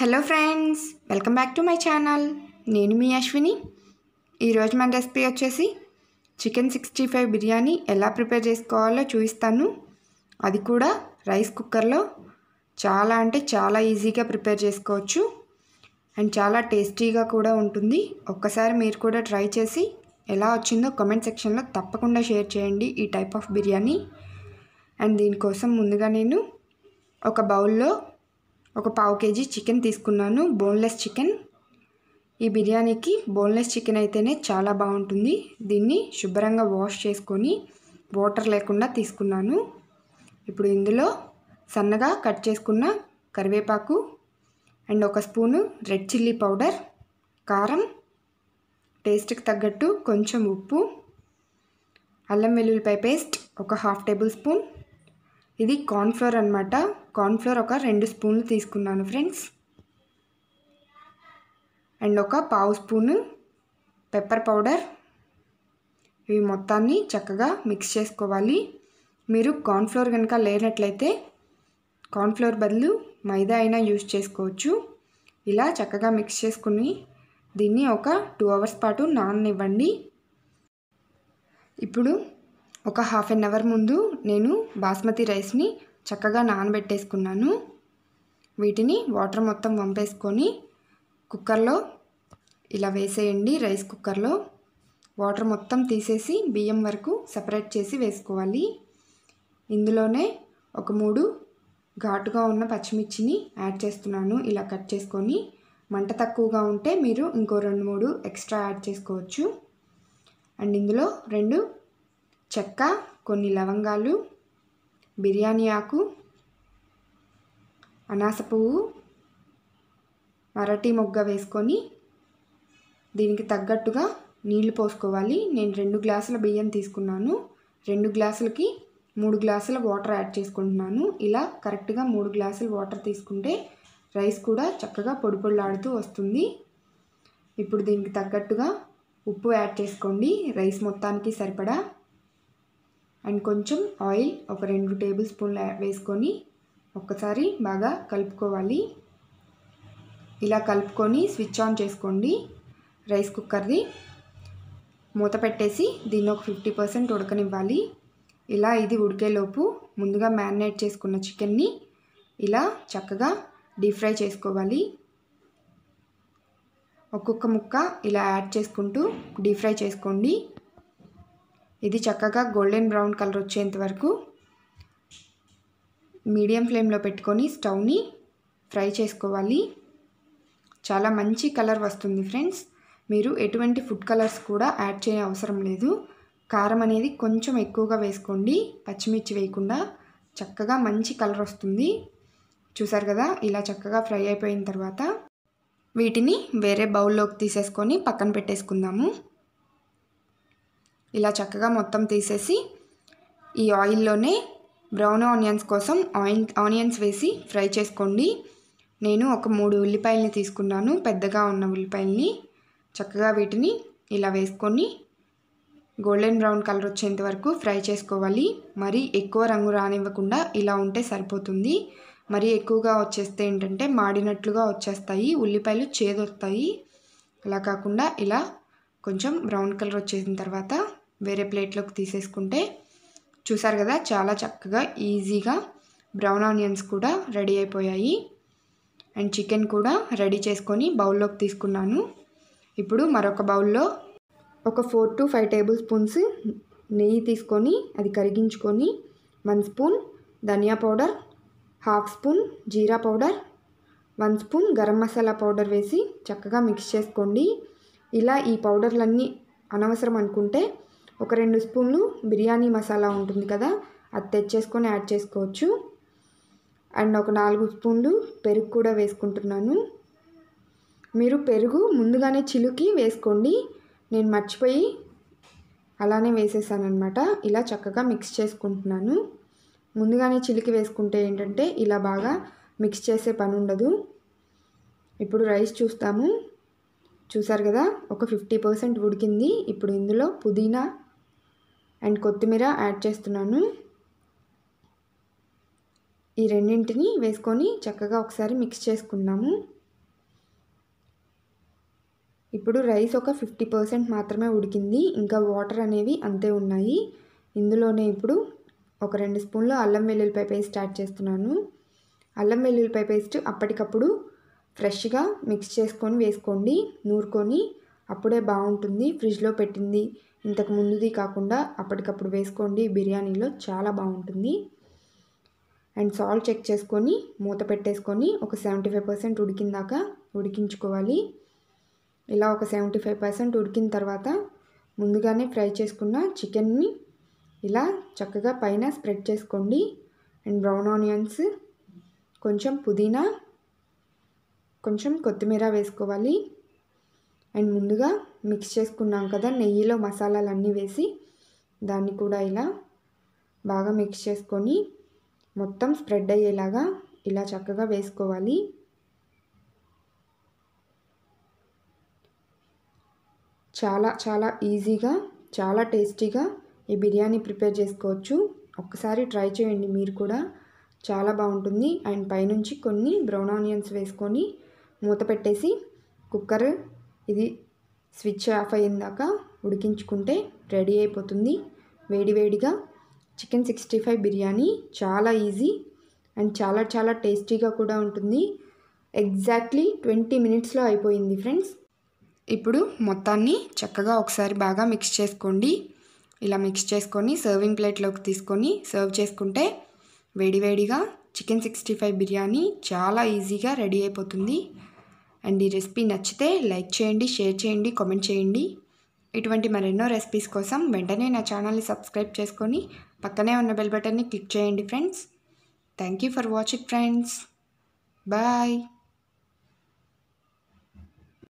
hello friends welcome back to my channel నేను మీ అశ్విని ఈరోజు మన రెసిపీ వచ్చేసి చికెన్ సిక్స్టీ ఫైవ్ బిర్యానీ ఎలా ప్రిపేర్ చేసుకోవాలో చూపిస్తాను అది కూడా రైస్ కుక్కర్లో చాలా అంటే చాలా ఈజీగా ప్రిపేర్ చేసుకోవచ్చు అండ్ చాలా టేస్టీగా కూడా ఉంటుంది ఒక్కసారి మీరు కూడా ట్రై చేసి ఎలా వచ్చిందో కమెంట్ సెక్షన్లో తప్పకుండా షేర్ చేయండి ఈ టైప్ ఆఫ్ బిర్యానీ అండ్ దీనికోసం ముందుగా నేను ఒక బౌల్లో ఒక పావు కేజీ చికెన్ తీసుకున్నాను బోన్లెస్ చికెన్ ఈ బిర్యానీకి బోన్లెస్ చికెన్ అయితేనే చాలా బాగుంటుంది దీన్ని శుభ్రంగా వాష్ చేసుకొని వాటర్ లేకుండా తీసుకున్నాను ఇప్పుడు ఇందులో సన్నగా కట్ చేసుకున్న కరివేపాకు అండ్ ఒక స్పూను రెడ్ చిల్లీ పౌడర్ కారం టేస్ట్కి తగ్గట్టు కొంచెం ఉప్పు అల్లం వెల్లుల్లిపాయ పేస్ట్ ఒక హాఫ్ టేబుల్ స్పూన్ ఇది కార్న్ఫ్లోర్ అనమాట కార్న్ఫ్లోర్ ఒక రెండు స్పూన్లు తీసుకున్నాను ఫ్రెండ్స్ అండ్ ఒక పావు స్పూను పెప్పర్ పౌడర్ ఇవి మొత్తాన్ని చక్కగా మిక్స్ చేసుకోవాలి మీరు కార్న్ఫ్లోర్ కనుక లేనట్లయితే కార్న్ఫ్లోర్ బదులు మైదా అయినా యూజ్ చేసుకోవచ్చు ఇలా చక్కగా మిక్స్ చేసుకుని దీన్ని ఒక టూ అవర్స్ పాటు నాననివ్వండి ఇప్పుడు ఒక హాఫ్ అన్ అవర్ ముందు నేను బాస్మతి రైస్ని చక్కగా నానబెట్టేసుకున్నాను వీటిని వాటర్ మొత్తం వంపేసుకొని కుక్కర్లో ఇలా వేసేయండి రైస్ కుక్కర్లో వాటర్ మొత్తం తీసేసి బియ్యం వరకు సపరేట్ చేసి వేసుకోవాలి ఇందులోనే ఒక మూడు ఘాటుగా ఉన్న పచ్చిమిర్చిని యాడ్ చేస్తున్నాను ఇలా కట్ చేసుకొని మంట తక్కువగా ఉంటే మీరు ఇంకో రెండు మూడు ఎక్స్ట్రా యాడ్ చేసుకోవచ్చు అండ్ ఇందులో రెండు చెక్క కొన్ని లవంగాలు బిర్యానీ ఆకు అనాస పువ్వు మరటి మొగ్గ వేసుకొని దీనికి తగ్గట్టుగా నీళ్లు పోసుకోవాలి నేను రెండు గ్లాసుల బియ్యం తీసుకున్నాను రెండు గ్లాసులకి మూడు గ్లాసుల వాటర్ యాడ్ చేసుకుంటున్నాను ఇలా కరెక్ట్గా మూడు గ్లాసులు వాటర్ తీసుకుంటే రైస్ కూడా చక్కగా పొడి పొడిలాడుతూ వస్తుంది ఇప్పుడు దీనికి తగ్గట్టుగా ఉప్పు యాడ్ చేసుకోండి రైస్ మొత్తానికి సరిపడా అండ్ కొంచెం ఆయిల్ ఒక రెండు టేబుల్ స్పూన్లు వేసుకొని ఒక్కసారి బాగా కలుపుకోవాలి ఇలా కలుపుకొని స్విచ్ ఆన్ చేసుకోండి రైస్ కుక్కర్ది మూత పెట్టేసి దీన్ని ఒక ఫిఫ్టీ పర్సెంట్ ఉడకనివ్వాలి ఇలా ఇది ఉడికేలోపు ముందుగా మ్యారినేట్ చేసుకున్న చికెన్ని ఇలా చక్కగా డీప్ ఫ్రై చేసుకోవాలి ఒక్కొక్క ముక్క ఇలా యాడ్ చేసుకుంటూ డీప్ ఫ్రై చేసుకోండి ఇది చక్కగా గోల్డెన్ బ్రౌన్ కలర్ వచ్చేంత వరకు మీడియం ఫ్లేమ్లో పెట్టుకొని స్టవ్ని ఫ్రై చేసుకోవాలి చాలా మంచి కలర్ వస్తుంది ఫ్రెండ్స్ మీరు ఎటువంటి ఫుడ్ కలర్స్ కూడా యాడ్ చేయ అవసరం లేదు కారం అనేది కొంచెం ఎక్కువగా వేసుకోండి పచ్చిమిర్చి వేయకుండా చక్కగా మంచి కలర్ వస్తుంది చూసారు కదా ఇలా చక్కగా ఫ్రై అయిపోయిన తర్వాత వీటిని వేరే బౌల్లోకి తీసేసుకొని పక్కన పెట్టేసుకుందాము ఇలా చక్కగా మొత్తం తీసేసి ఈ ఆయిల్లోనే బ్రౌన్ ఆనియన్స్ కోసం ఆయిన్ ఆనియన్స్ వేసి ఫ్రై చేసుకోండి నేను ఒక మూడు ఉల్లిపాయలని తీసుకున్నాను పెద్దగా ఉన్న ఉల్లిపాయలని చక్కగా వీటిని ఇలా వేసుకొని గోల్డెన్ బ్రౌన్ కలర్ వచ్చేంత వరకు ఫ్రై చేసుకోవాలి మరి ఎక్కువ రంగు రానివ్వకుండా ఇలా ఉంటే సరిపోతుంది మరి ఎక్కువగా వచ్చేస్తే ఏంటంటే మాడినట్లుగా వచ్చేస్తాయి ఉల్లిపాయలు చేదొస్తాయి అలా కాకుండా ఇలా కొంచెం బ్రౌన్ కలర్ వచ్చేసిన తర్వాత వేరే ప్లేట్లోకి తీసేసుకుంటే చూసారు కదా చాలా చక్కగా ఈజీగా బ్రౌన్ ఆనియన్స్ కూడా రెడీ అయిపోయాయి అండ్ చికెన్ కూడా రెడీ చేసుకొని బౌల్లోకి తీసుకున్నాను ఇప్పుడు మరొక బౌల్లో ఒక four to five table spoons నెయ్యి తీసుకొని అది కరిగించుకొని వన్ స్పూన్ ధనియా పౌడర్ హాఫ్ స్పూన్ జీరా powder one spoon garam masala powder వేసి చక్కగా మిక్స్ చేసుకోండి ఇలా ఈ పౌడర్లన్నీ అనవసరం అనుకుంటే ఒక రెండు స్పూన్లు బిర్యానీ మసాలా ఉంటుంది కదా అది తెచ్చేసుకొని యాడ్ చేసుకోవచ్చు అండ్ ఒక నాలుగు స్పూన్లు పెరుగు కూడా వేసుకుంటున్నాను మీరు పెరుగు ముందుగానే చిలుకి వేసుకోండి నేను మర్చిపోయి అలానే వేసేసానమాట ఇలా చక్కగా మిక్స్ చేసుకుంటున్నాను ముందుగానే చిలికి వేసుకుంటే ఏంటంటే ఇలా బాగా మిక్స్ చేసే పని ఉండదు ఇప్పుడు రైస్ చూస్తాము చూసారు కదా ఒక ఫిఫ్టీ పర్సెంట్ ఉడికింది ఇప్పుడు ఇందులో పుదీనా అండ్ కొత్తిమీర యాడ్ చేస్తున్నాను ఈ రెండింటిని వేసుకొని చక్కగా ఒకసారి మిక్స్ చేసుకున్నాము ఇప్పుడు రైస్ ఒక ఫిఫ్టీ పర్సెంట్ మాత్రమే ఉడికింది ఇంకా వాటర్ అనేవి అంతే ఉన్నాయి ఇందులోనే ఇప్పుడు ఒక రెండు స్పూన్లు అల్లం వెల్లుల్లిపాయ పేస్ట్ యాడ్ చేస్తున్నాను అల్లం వెల్లుల్లిపాయ పేస్ట్ అప్పటికప్పుడు ఫ్రెష్గా మిక్స్ చేసుకొని వేసుకోండి నూరుకొని అప్పుడే బాగుంటుంది ఫ్రిడ్జ్లో పెట్టింది ఇంతకు ముందుది కాకుండా అప్పటికప్పుడు వేసుకోండి బిర్యానీలో చాలా బాగుంటుంది అండ్ సాల్ట్ చెక్ చేసుకొని మూత పెట్టేసుకొని ఒక సెవెంటీ ఫైవ్ పర్సెంట్ ఉడికిందాకా ఉడికించుకోవాలి ఇలా ఒక సెవెంటీ ఫైవ్ పర్సెంట్ ఉడికిన తర్వాత ముందుగానే ఫ్రై చేసుకున్న చికెన్ని ఇలా చక్కగా పైన స్ప్రెడ్ చేసుకోండి అండ్ బ్రౌన్ ఆనియన్స్ కొంచెం పుదీనా కొంచెం కొత్తిమీర వేసుకోవాలి అండ్ ముందుగా మిక్స్ చేసుకున్నాం కదా నెయ్యిలో మసాలాలు అన్నీ వేసి దాన్ని కూడా ఇలా బాగా మిక్స్ చేసుకొని మొత్తం స్ప్రెడ్ అయ్యేలాగా ఇలా చక్కగా వేసుకోవాలి చాలా చాలా ఈజీగా చాలా టేస్టీగా ఈ బిర్యానీ ప్రిపేర్ చేసుకోవచ్చు ఒక్కసారి ట్రై చేయండి మీరు కూడా చాలా బాగుంటుంది అండ్ పైనుంచి కొన్ని బ్రౌన్ ఆనియన్స్ వేసుకొని మూత పెట్టేసి కుక్కర్ ఇది స్విచ్ ఆఫ్ అయ్యిందాక ఉడికించుకుంటే రెడీ అయిపోతుంది వేడివేడిగా చికెన్ సిక్స్టీ ఫైవ్ బిర్యానీ చాలా ఈజీ అండ్ చాలా చాలా టేస్టీగా కూడా ఉంటుంది ఎగ్జాక్ట్లీ ట్వంటీ మినిట్స్లో అయిపోయింది ఫ్రెండ్స్ ఇప్పుడు మొత్తాన్ని చక్కగా ఒకసారి బాగా మిక్స్ చేసుకోండి ఇలా మిక్స్ చేసుకొని సర్వింగ్ ప్లేట్లోకి తీసుకొని సర్వ్ చేసుకుంటే వేడివేడిగా చికెన్ సిక్స్టీ ఫైవ్ బిర్యానీ చాలా ఈజీగా రెడీ అయిపోతుంది అండ్ ఈ రెసిపీ నచ్చితే లైక్ చేయండి షేర్ చేయండి కామెంట్ చేయండి ఇటువంటి మరెన్నో రెసిపీస్ కోసం వెంటనే నా ఛానల్ని సబ్స్క్రైబ్ చేసుకొని పక్కనే ఉన్న బెల్ బటన్ని క్లిక్ చేయండి friends thank you for watching friends bye